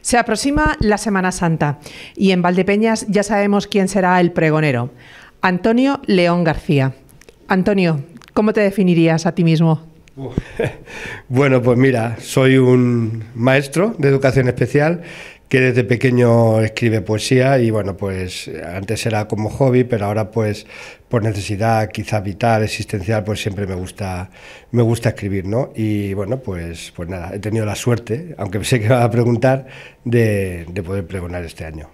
Se aproxima la Semana Santa y en Valdepeñas ya sabemos quién será el pregonero. Antonio León García. Antonio, ¿cómo te definirías a ti mismo? Bueno, pues mira, soy un maestro de educación especial que desde pequeño escribe poesía y bueno, pues antes era como hobby, pero ahora pues por necesidad quizá vital, existencial, pues siempre me gusta, me gusta escribir, ¿no? Y bueno, pues, pues nada, he tenido la suerte, aunque sé que va a preguntar, de, poder pregonar este año.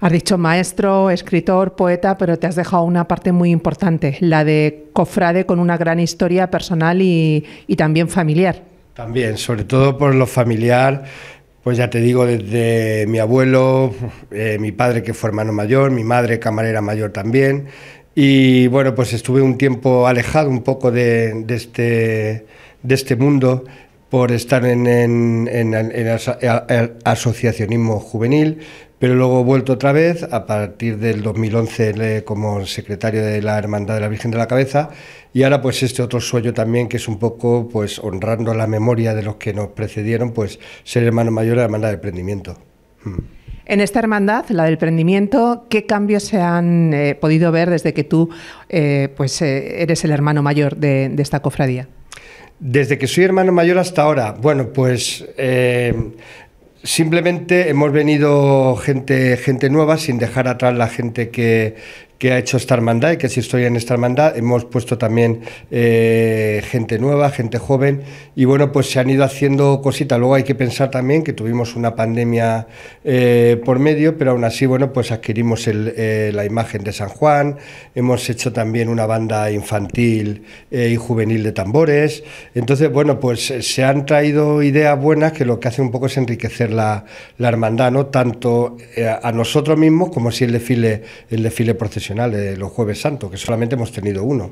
Has dicho maestro, escritor, poeta, pero te has dejado una parte muy importante, la de cofrade con una gran historia personal y, y también familiar. También, sobre todo por lo familiar, pues ya te digo, desde mi abuelo, eh, mi padre que fue hermano mayor, mi madre camarera mayor también. Y bueno, pues estuve un tiempo alejado un poco este, de este mundo por estar en, el asociacionismo juvenil, pero luego vuelto otra vez, a partir del 2011 como secretario de la Hermandad de la Virgen de la Cabeza, y ahora pues este otro sueño también que es un poco pues honrando la memoria de los que nos precedieron, pues ser hermano mayor de la Hermandad del Prendimiento. Mm. En esta hermandad, la del prendimiento, ¿qué cambios se han eh, podido ver desde que tú eh, pues, eh, eres el hermano mayor de esta cofradía? Desde que soy hermano mayor hasta ahora, bueno, pues eh, simplemente hemos venido gente, gente nueva sin dejar atrás la gente que, que ha hecho esta hermandad y que si estoy en esta hermandad. Hemos puesto también eh, gente nueva, gente joven y bueno, pues se han ido haciendo cositas. Luego hay que pensar también que tuvimos una pandemia eh, por medio, pero aún así, bueno, pues adquirimos eh, la imagen de San Juan, hemos hecho también una banda infantil y juvenil de tambores. Entonces, bueno, pues se han traído ideas buenas que lo que hace un poco es enriquecer la, la hermandad, ¿no? Tanto a nosotros mismos como si el desfile, el desfile procesional de los Jueves Santos, que solamente hemos tenido uno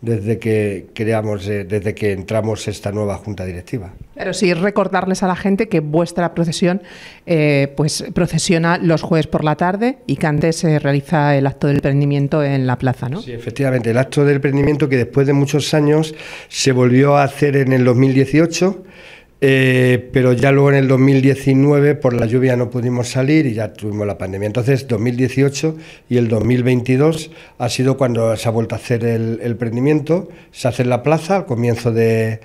desde que creamos, eh, desde que entramos esta nueva junta directiva. Pero sí recordarles a la gente que vuestra procesión, eh, pues procesiona los jueves por la tarde y que antes se realiza el acto del prendimiento en la plaza, ¿no? Sí, efectivamente, el acto del prendimiento que después de muchos años se volvió a hacer en el 2018 eh, pero ya luego en el 2019 por la lluvia no pudimos salir y ya tuvimos la pandemia. Entonces 2018 y el 2022 ha sido cuando se ha vuelto a hacer el, prendimiento, se hace en la plaza al comienzo del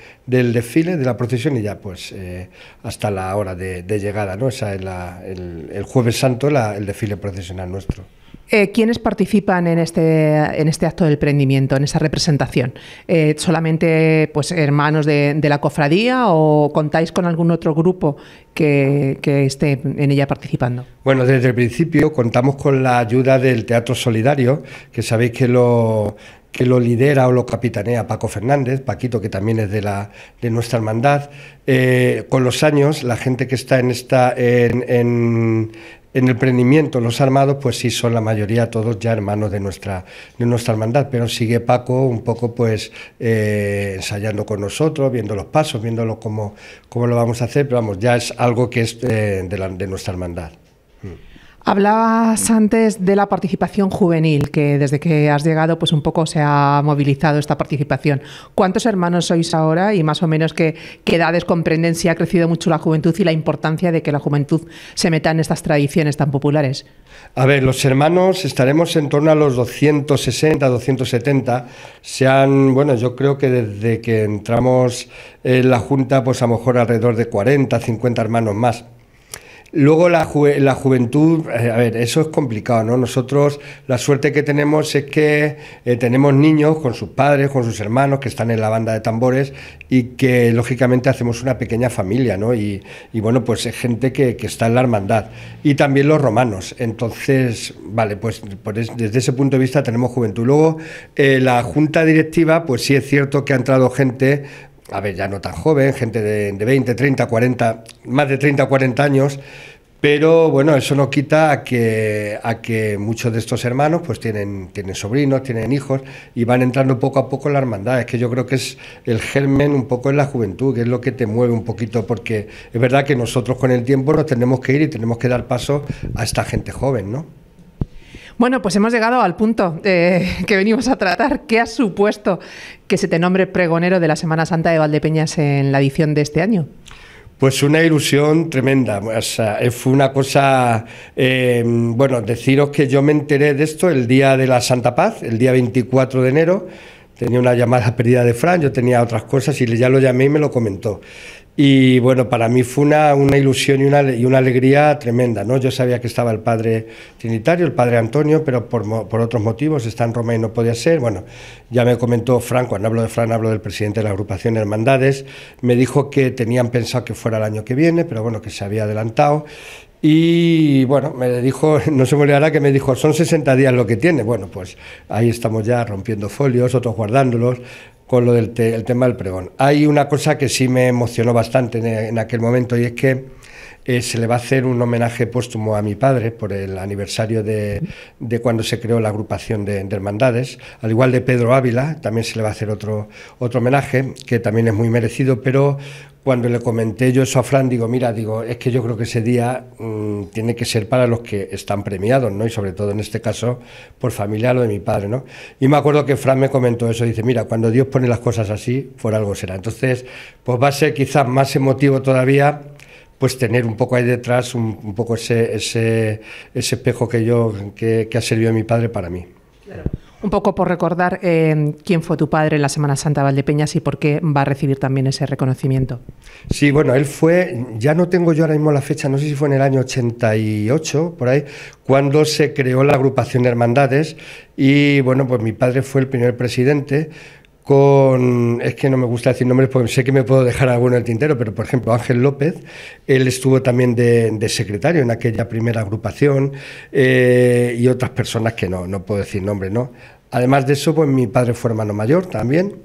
desfile, de la procesión y ya pues eh, hasta la hora de, llegada, ¿no? el, jueves santo el desfile procesional nuestro. Eh, ¿Quiénes participan en este, en este acto del prendimiento, en esa representación? Eh, ¿Solamente pues, hermanos de, la cofradía o contáis con algún otro grupo que, esté en ella participando? Bueno, desde el principio contamos con la ayuda del Teatro Solidario, que sabéis que lo que lo lidera o lo capitanea Paco Fernández, Paquito, que también es de, la, de nuestra hermandad. Eh, con los años, la gente que está en, esta, en, en el prendimiento, los armados, pues sí son la mayoría todos ya hermanos de nuestra, de nuestra hermandad, pero sigue Paco un poco pues eh, ensayando con nosotros, viendo los pasos, viéndolo cómo, lo vamos a hacer, pero vamos, ya es algo que es eh, de, nuestra hermandad. Mm. Hablabas antes de la participación juvenil, que desde que has llegado, pues un poco se ha movilizado esta participación. ¿Cuántos hermanos sois ahora y más o menos qué, edades comprenden si ha crecido mucho la juventud y la importancia de que la juventud se meta en estas tradiciones tan populares? A ver, los hermanos estaremos en torno a los 260, 270. Se bueno, yo creo que desde que entramos en la Junta, pues a lo mejor alrededor de 40, 50 hermanos más. Luego la, juventud, eh, a ver, eso es complicado, ¿no? Nosotros la suerte que tenemos es que eh, tenemos niños con sus padres, con sus hermanos que están en la banda de tambores y que lógicamente hacemos una pequeña familia, ¿no? Y, bueno, pues es gente que, está en la hermandad. Y también los romanos. Entonces, vale, pues, desde ese punto de vista tenemos juventud. Luego, eh, la junta directiva, pues sí es cierto que ha entrado gente a ver, ya no tan joven, gente de, 20, 30, 40, más de 30 40 años, pero bueno, eso no quita a que, a que muchos de estos hermanos pues tienen, tienen sobrinos, tienen hijos y van entrando poco a poco en la hermandad. Es que yo creo que es el germen un poco en la juventud, que es lo que te mueve un poquito, porque es verdad que nosotros con el tiempo nos tenemos que ir y tenemos que dar paso a esta gente joven, ¿no? Bueno, pues hemos llegado al punto eh, que venimos a tratar. ¿Qué ha supuesto que se te nombre pregonero de la Semana Santa de Valdepeñas en la edición de este año? Pues una ilusión tremenda. Eh, fue una cosa. Eh, bueno, deciros que yo me enteré de esto el día de la Santa Paz, el día 24 de enero. Tenía una llamada perdida de Fran, yo tenía otras cosas y ya lo llamé y me lo comentó. Y bueno, para mí fue una, ilusión y una, alegría tremenda. ¿no? Yo sabía que estaba el padre trinitario, el padre Antonio, pero por, por, otros motivos está en Roma y no podía ser. Bueno, ya me comentó Fran, cuando hablo de Fran, hablo del presidente de la agrupación Hermandades, me dijo que tenían pensado que fuera el año que viene, pero bueno, que se había adelantado y bueno, me dijo, no se me olvidará que me dijo, son 60 días lo que tiene. Bueno, pues ahí estamos ya rompiendo folios, otros guardándolos, con lo del tema del pregón. Hay una cosa que sí me emocionó bastante en, aquel momento y es que eh, se le va a hacer un homenaje póstumo a mi padre por el aniversario de, cuando se creó la agrupación de, hermandades. Al igual de Pedro Ávila, también se le va a hacer otro, otro homenaje, que también es muy merecido, pero cuando le comenté yo eso a Fran, digo, mira, digo, es que yo creo que ese día mm, tiene que ser para los que están premiados, ¿no? Y sobre todo en este caso, por familia, lo de mi padre, ¿no? Y me acuerdo que Fran me comentó eso, dice, mira, cuando Dios pone las cosas así, por algo será. Entonces, pues va a ser quizás más emotivo todavía pues tener un poco ahí detrás, un, poco ese, ese, ese, espejo que yo, que, ha servido mi padre para mí. Claro. Un poco por recordar eh, quién fue tu padre en la Semana Santa Valdepeñas y por qué va a recibir también ese reconocimiento. Sí, bueno, él fue, ya no tengo yo ahora mismo la fecha, no sé si fue en el año 88, por ahí, cuando se creó la agrupación de hermandades y bueno, pues mi padre fue el primer presidente con, es que no me gusta decir nombres porque sé que me puedo dejar alguno en el tintero, pero por ejemplo Ángel López, él estuvo también de, secretario en aquella primera agrupación eh, y otras personas que no, no puedo decir nombres, ¿no? Además de eso, pues mi padre fue hermano mayor también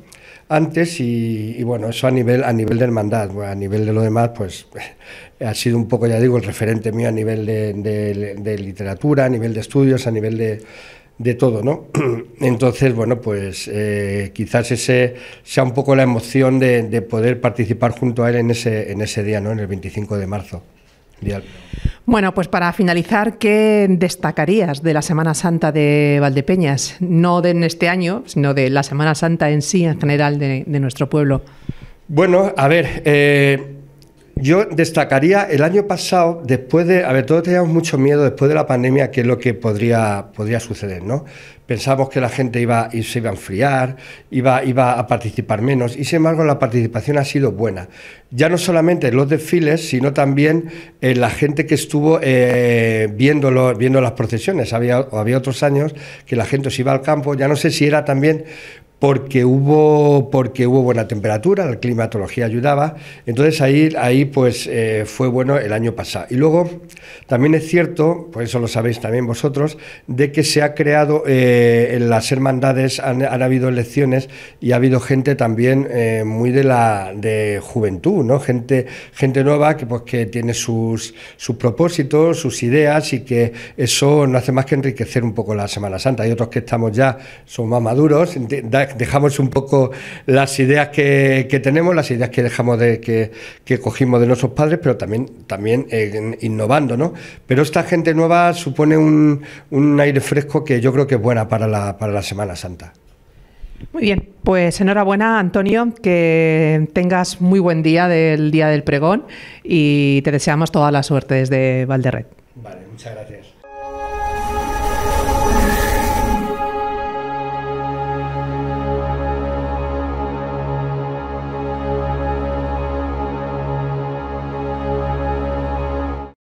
antes y, bueno, eso a nivel, a nivel de hermandad, pues, a nivel de lo demás, pues ha sido un poco, ya digo, el referente mío a nivel de literatura, a nivel de estudios, a nivel de, de todo, ¿no? Entonces, bueno, pues eh, quizás ese sea un poco la emoción de, poder participar junto a él en ese, en ese día, ¿no? En el 25 de marzo. Bueno, pues para finalizar, ¿qué destacarías de la Semana Santa de Valdepeñas? No de este año, sino de la Semana Santa en sí, en general, de, nuestro pueblo. Bueno, a ver, eh, yo destacaría el año pasado, después de, a ver, todos teníamos mucho miedo después de la pandemia, qué es lo que podría, podría suceder, ¿no? Pensábamos que la gente iba, se iba a enfriar, iba, iba a participar menos, y sin embargo la participación ha sido buena. Ya no solamente en los desfiles, sino también en la gente que estuvo eh, viendo, viendo las procesiones. Había, había otros años que la gente se iba al campo, ya no sé si era también porque hubo, porque hubo buena temperatura, la climatología ayudaba. Entonces ahí, ahí pues eh, fue bueno el año pasado. Y luego también es cierto, por eso lo sabéis también vosotros, de que se ha creado eh, en las hermandades, han, habido elecciones y ha habido gente también eh, muy de la de juventud, ¿no? Gente, gente nueva que pues que tiene sus, sus propósitos, sus ideas y que eso no hace más que enriquecer un poco la Semana Santa. Hay otros que estamos ya, son más maduros, dejamos un poco las ideas que, tenemos, las ideas que dejamos de que, cogimos de nuestros padres, pero también, también eh, innovando, ¿no? Pero esta gente nueva supone un, aire fresco que yo creo que es buena para la, para la Semana Santa. Muy bien, pues enhorabuena Antonio, que tengas muy buen día del Día del Pregón y te deseamos toda la suerte desde Valderred. Vale, muchas gracias.